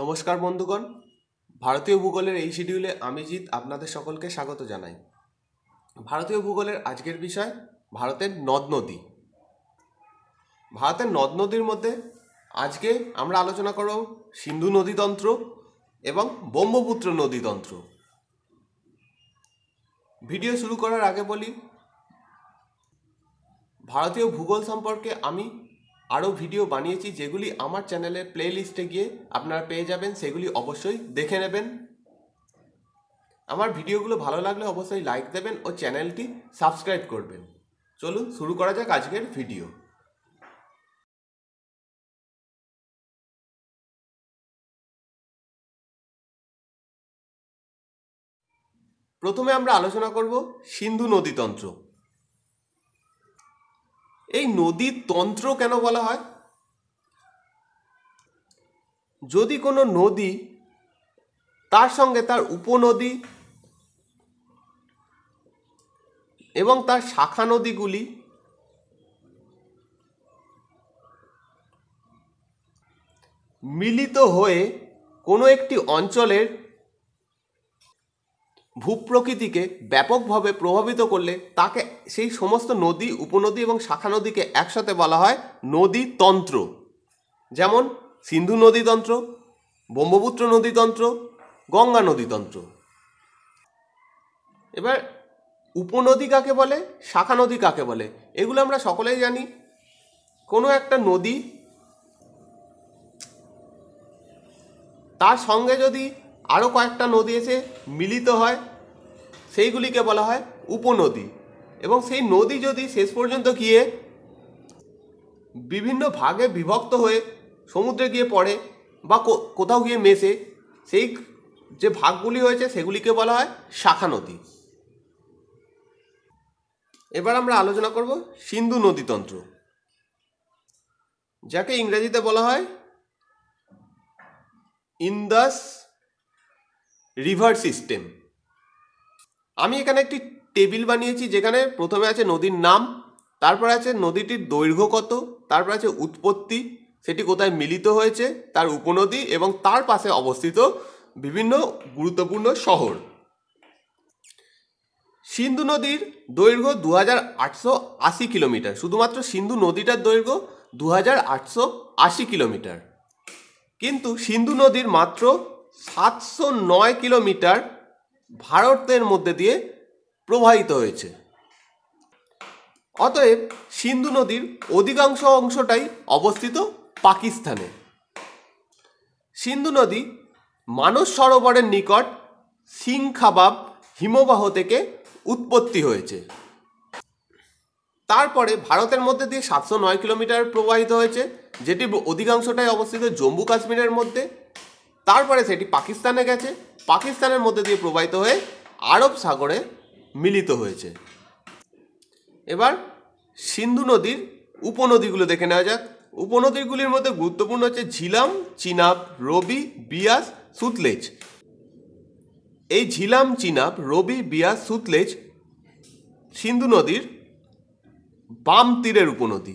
নমস্কার বন্ধুগণ ভারতীয় ভূগোলের এই শিডিউলে আমি জিৎ আপনাদের সকলকে স্বাগত জানাই ভারতীয় ভূগোলের আজকের বিষয় ভারতের নদ নদী ভারতের নদ নদীর মধ্যে আজকে আমরা আলোচনা করব সিন্ধু নদীতন্ত্র এবং ব্রহ্মপুত্র নদীতন্ত্র ভিডিও শুরু করার আগে বলি ভারতীয় ভূগোল সম্পর্কে আমি আরও ভিডিও বানিয়েছি যেগুলি আমার চ্যানেলের প্লেলিস্টে গিয়ে আপনারা পেয়ে যাবেন সেগুলি অবশ্যই দেখে নেবেন আমার ভিডিওগুলো ভালো লাগলে অবশ্যই লাইক দেবেন ও চ্যানেলটি সাবস্ক্রাইব করবেন চলুন শুরু করা যাক আজকের ভিডিও প্রথমে আমরা আলোচনা করব সিন্ধু নদীতন্ত্র এই নদীর তন্ত্র কেন বলা হয় যদি কোনো নদী তার সঙ্গে তার উপনদী এবং তার শাখা নদীগুলি মিলিত হয়ে কোনো একটি অঞ্চলের ভূপ্রকৃতিকে ব্যাপকভাবে প্রভাবিত করলে তাকে সেই সমস্ত নদী উপনদী এবং শাখা নদীকে একসাথে বলা হয় নদীতন্ত্র যেমন সিন্ধু নদীতন্ত্র ব্রহ্মপুত্র নদীতন্ত্র গঙ্গা নদীতন্ত্র এবার উপনদী কাকে বলে শাখা নদী কাকে বলে এগুলো আমরা সকলেই জানি কোনো একটা নদী তার সঙ্গে যদি আরও কয়েকটা নদী এসে মিলিত হয় সেইগুলিকে বলা হয় উপনদী এবং সেই নদী যদি শেষ পর্যন্ত গিয়ে বিভিন্ন ভাগে বিভক্ত হয়ে সমুদ্রে গিয়ে পড়ে বা কোথাও গিয়ে মেশে সেই যে ভাগগুলি হয়েছে সেগুলিকে বলা হয় শাখা নদী এবার আমরা আলোচনা করব সিন্ধু নদীতন্ত্র যাকে ইংরেজিতে বলা হয় ইন্দাস রিভার সিস্টেম আমি এখানে একটি টেবিল বানিয়েছি যেখানে প্রথমে আছে নদীর নাম তারপর আছে নদীটির দৈর্ঘ্য কত তারপর আছে উৎপত্তি সেটি কোথায় মিলিত হয়েছে তার উপনদী এবং তার পাশে অবস্থিত বিভিন্ন গুরুত্বপূর্ণ শহর সিন্ধু নদীর দৈর্ঘ্য দু আশি কিলোমিটার শুধুমাত্র সিন্ধু নদীটার দৈর্ঘ্য দু আশি কিলোমিটার কিন্তু সিন্ধু নদীর মাত্র সাতশো নয় কিলোমিটার ভারতের মধ্যে দিয়ে প্রবাহিত হয়েছে অতএব সিন্ধু নদীর অধিকাংশ অংশটাই অবস্থিত পাকিস্তানে সিন্ধু নদী মানস সরোবরের নিকট সিংখাবাব হিমবাহ থেকে উৎপত্তি হয়েছে তারপরে ভারতের মধ্যে দিয়ে সাতশো নয় কিলোমিটার প্রবাহিত হয়েছে যেটি অধিকাংশটাই অবস্থিত জম্মু কাশ্মীরের মধ্যে তারপরে সেটি পাকিস্তানে গেছে পাকিস্তানের মধ্যে দিয়ে প্রবাহিত হয়ে আরব সাগরে মিলিত হয়েছে এবার সিন্ধু নদীর উপনদীগুলো দেখে নেওয়া যাক উপনদীগুলির মধ্যে গুরুত্বপূর্ণ হচ্ছে ঝিলাম চিনাব রবি বিয়াস সুতলেজ এই ঝিলাম চিনাব রবি বিয়াস সুতলেজ সিন্ধু নদীর বাম তীরের উপনদী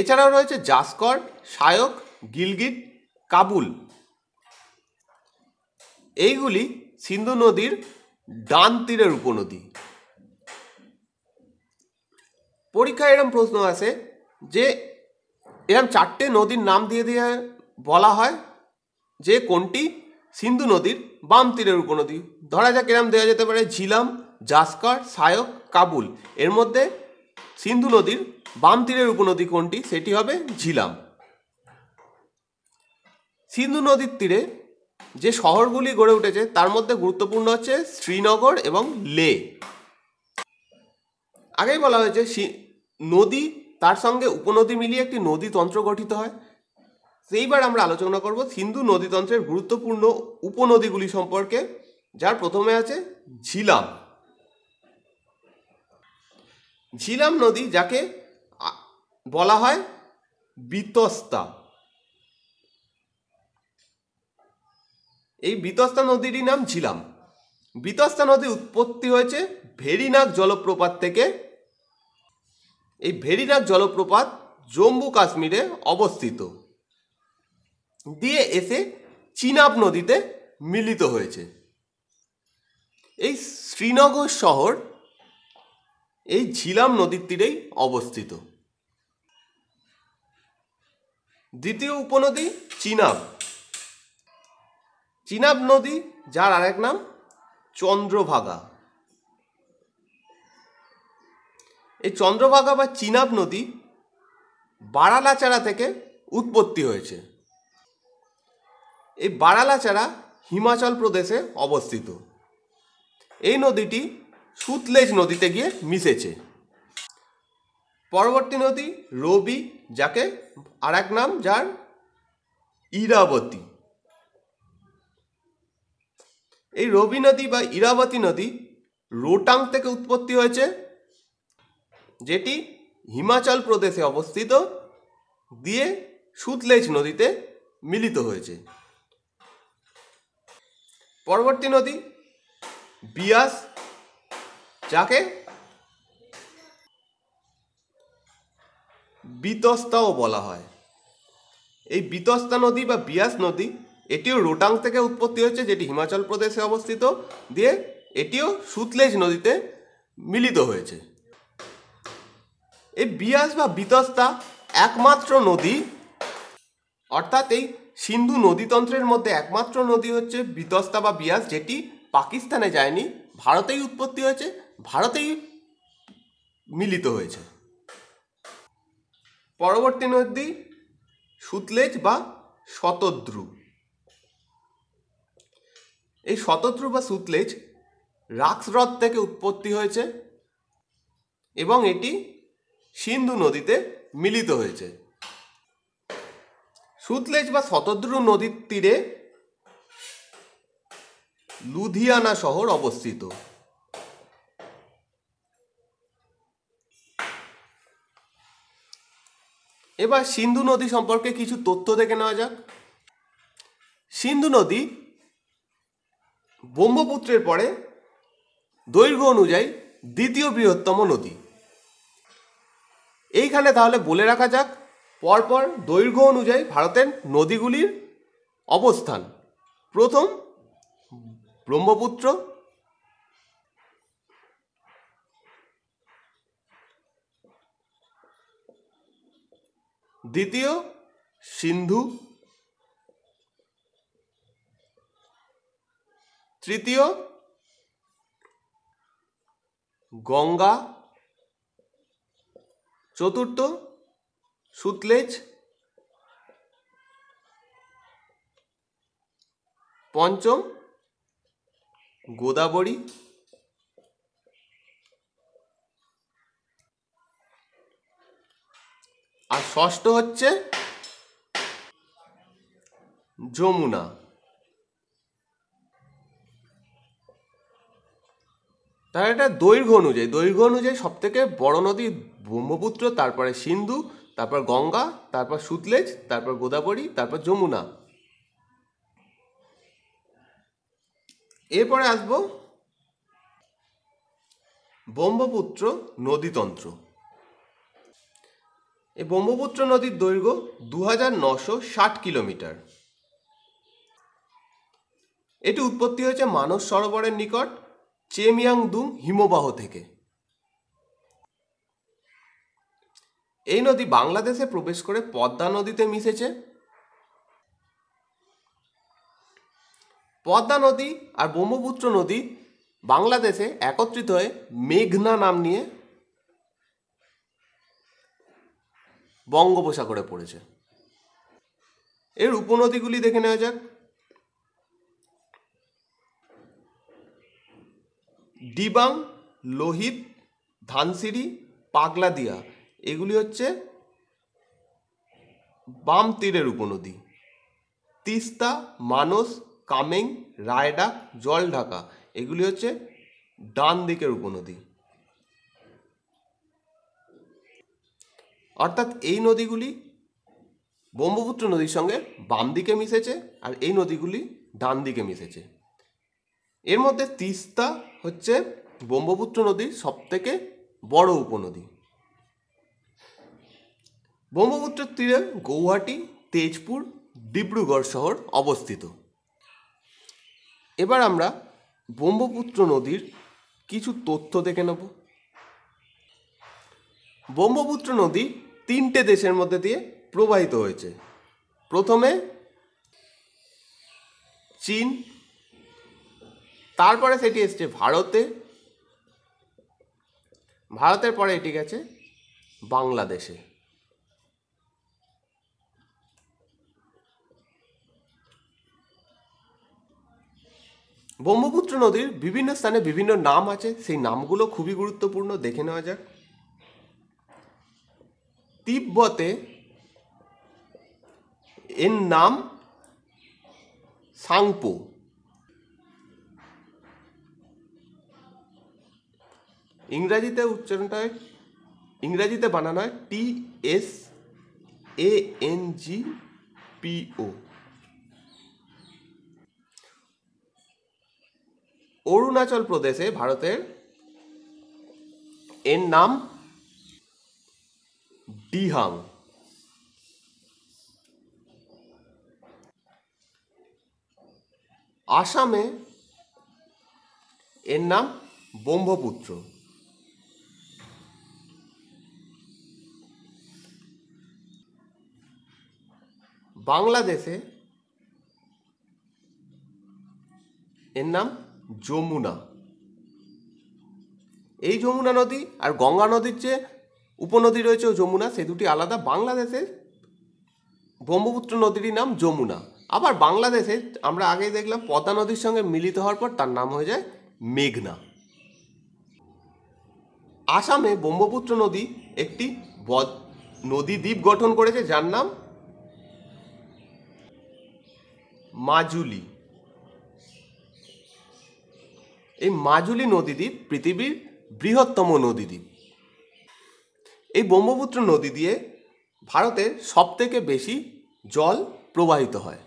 এছাড়াও রয়েছে জাসকর সায়ক গিলগিট কাবুল এইগুলি সিন্ধু নদীর ডান তীরের উপনদী পরীক্ষায় এরম প্রশ্ন আছে যে এরম চারটে নদীর নাম দিয়ে দিয়ে বলা হয় যে কোনটি সিন্ধু নদীর বাম তীরের উপনদী ধরা যাক এরম দেওয়া যেতে পারে ঝিলাম জাসকর সায়ক কাবুল এর মধ্যে সিন্ধু নদীর বাম তীরের উপনদী কোনটি সেটি হবে ঝিলাম সিন্ধু নদীর তীরে যে শহরগুলি গড়ে উঠেছে তার মধ্যে গুরুত্বপূর্ণ হচ্ছে শ্রীনগর এবং লে আগেই বলা হয়েছে নদী তার সঙ্গে উপনদী মিলিয়ে একটি নদীতন্ত্র গঠিত হয় সেইবার আমরা আলোচনা করব সিন্ধু নদীতন্ত্রের গুরুত্বপূর্ণ উপনদীগুলি সম্পর্কে যার প্রথমে আছে ঝিলাম ঝিলাম নদী যাকে বলা হয় বিতস্তা এই বিতস্তা নদীটির নাম ঝিলাম বিতস্তা নদী উৎপত্তি হয়েছে ভেরিনাগ জলপ্রপাত থেকে এই ভেরিনাগ জলপ্রপাত জম্মু কাশ্মীরে অবস্থিত দিয়ে এসে চিনাব নদীতে মিলিত হয়েছে এই শ্রীনগর শহর এই ঝিলাম নদীর তীরেই অবস্থিত দ্বিতীয় উপনদী চিনাব চিনাব নদী যার আরেক নাম চন্দ্রভাগা এই চন্দ্রভাগা বা চিনাব নদী বারালাচারা থেকে উৎপত্তি হয়েছে এই বারালাচারা হিমাচল প্রদেশে অবস্থিত এই নদীটি সুতলেজ নদীতে গিয়ে মিশেছে পরবর্তী নদী রবি যাকে আর এক নাম যার ইরাবতী এই রবি নদী বা ইরাবতী নদী রোটাং থেকে উৎপত্তি হয়েছে যেটি হিমাচল প্রদেশে অবস্থিত দিয়ে সুতলেজ নদীতে মিলিত হয়েছে পরবর্তী নদী বিয়াস যাকে বিতস্তাও বলা হয় এই বিতস্তা নদী বা বিয়াস নদী এটিও রোটাং থেকে উৎপত্তি হয়েছে যেটি হিমাচল প্রদেশে অবস্থিত দিয়ে এটিও সুতলেজ নদীতে মিলিত হয়েছে এই বিয়াস বা বিতস্তা একমাত্র নদী অর্থাৎ এই সিন্ধু নদীতন্ত্রের মধ্যে একমাত্র নদী হচ্ছে বিতস্তা বা বিয়াস যেটি পাকিস্তানে যায়নি ভারতেই উৎপত্তি হয়েছে ভারতেই মিলিত হয়েছে পরবর্তী নদী সুতলেজ বা শতদ্রু এই শতদ্রু বা সুতলেজ রাক্সহ্রদ থেকে উৎপত্তি হয়েছে এবং এটি সিন্ধু নদীতে মিলিত হয়েছে সুতলেজ বা শতদ্রু নদীর তীরে লুধিয়ানা শহর অবস্থিত এবার সিন্ধু নদী সম্পর্কে কিছু তথ্য দেখে নেওয়া যাক সিন্ধু নদী ব্রহ্মপুত্রের পরে দৈর্ঘ্য অনুযায়ী দ্বিতীয় বৃহত্তম নদী এইখানে তাহলে বলে রাখা যাক পরপর দৈর্ঘ্য অনুযায়ী ভারতের নদীগুলির অবস্থান প্রথম ব্রহ্মপুত্র দ্বিতীয় সিন্ধু তৃতীয় গঙ্গা চতুর্থ সুতলেজ পঞ্চম গোদাবরী ষষ্ঠ হচ্ছে যমুনা তাহলে এটা দৈর্ঘ্য অনুযায়ী দৈর্ঘ্য অনুযায়ী সব থেকে বড় নদী ব্রহ্মপুত্র তারপরে সিন্ধু তারপর গঙ্গা তারপর সুতলেজ তারপর গোদাবরী তারপর যমুনা এরপরে আসবো ব্রহ্মপুত্র নদীতন্ত্র এই ব্রহ্মপুত্র নদীর দৈর্ঘ্য দু কিলোমিটার এটি উৎপত্তি হয়েছে মানস সরোবরের নিকট চেমিয়াং দুং হিমবাহ থেকে এই নদী বাংলাদেশে প্রবেশ করে পদ্মা নদীতে মিশেছে পদ্মা নদী আর ব্রহ্মপুত্র নদী বাংলাদেশে একত্রিত হয়ে মেঘনা নাম নিয়ে বঙ্গোপসাগরে পড়েছে এর উপনদীগুলি দেখে নেওয়া যাক ডিবাং লোহিত ধানসিড়ি পাগলাদিয়া এগুলি হচ্ছে বাম তীরের উপনদী তিস্তা মানস কামেং রায়ডাক জলঢাকা এগুলি হচ্ছে ডান দিকের উপনদী অর্থাৎ এই নদীগুলি ব্রহ্মপুত্র নদীর সঙ্গে বাম দিকে মিশেছে আর এই নদীগুলি ডান দিকে মিশেছে এর মধ্যে তিস্তা হচ্ছে ব্রহ্মপুত্র নদীর সবথেকে বড় উপনদী ব্রহ্মপুত্রের তীরে গৌহাটি তেজপুর ডিব্রুগড় শহর অবস্থিত এবার আমরা ব্রহ্মপুত্র নদীর কিছু তথ্য দেখে নেব ব্রহ্মপুত্র নদী তিনটে দেশের মধ্যে দিয়ে প্রবাহিত হয়েছে প্রথমে চীন তারপরে সেটি এসছে ভারতে ভারতের পরে এটি গেছে বাংলাদেশে ব্রহ্মপুত্র নদীর বিভিন্ন স্থানে বিভিন্ন নাম আছে সেই নামগুলো খুবই গুরুত্বপূর্ণ দেখে নেওয়া যাক তিব্বতে এর নাম সাংপো ইংরাজিতে উচ্চারণটা হয় ইংরাজিতে বানানো হয় T S A N G P O Arunachal প্রদেশে ভারতের এর নাম ডিহাং আসামে এর নাম ব্রহ্মপুত্র বাংলাদেশে এর নাম যমুনা এই যমুনা নদী আর গঙ্গা নদীর চেয়ে উপনদী রয়েছে যমুনা সে দুটি আলাদা বাংলাদেশের ব্রহ্মপুত্র নদীটির নাম যমুনা আবার বাংলাদেশে আমরা আগেই দেখলাম পদ্মা নদীর সঙ্গে মিলিত হওয়ার পর তার নাম হয়ে যায় মেঘনা আসামে ব্রহ্মপুত্র নদী একটি নদী দ্বীপ গঠন করেছে যার নাম মাজুলি এই মাজুলি নদীদ্বীপ পৃথিবীর বৃহত্তম নদীদ্বীপ এই ব্রহ্মপুত্র নদী দিয়ে ভারতের সবথেকে বেশি জল প্রবাহিত হয়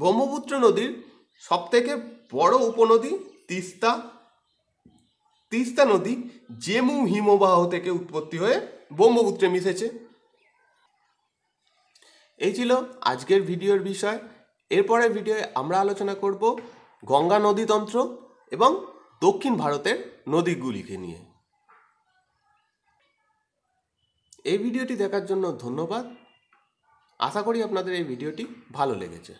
ব্রহ্মপুত্র নদীর সবথেকে বড় উপনদী তিস্তা তিস্তা নদী জেমু হিমবাহ থেকে উৎপত্তি হয়ে ব্রহ্মপুত্রে মিশেছে এই ছিল আজকের ভিডিওর বিষয় এরপরের ভিডিওয়ে আমরা আলোচনা করব গঙ্গা নদীতন্ত্র এবং দক্ষিণ ভারতের নদীগুলিকে নিয়ে এই ভিডিওটি দেখার জন্য ধন্যবাদ আশা করি আপনাদের এই ভিডিওটি ভালো লেগেছে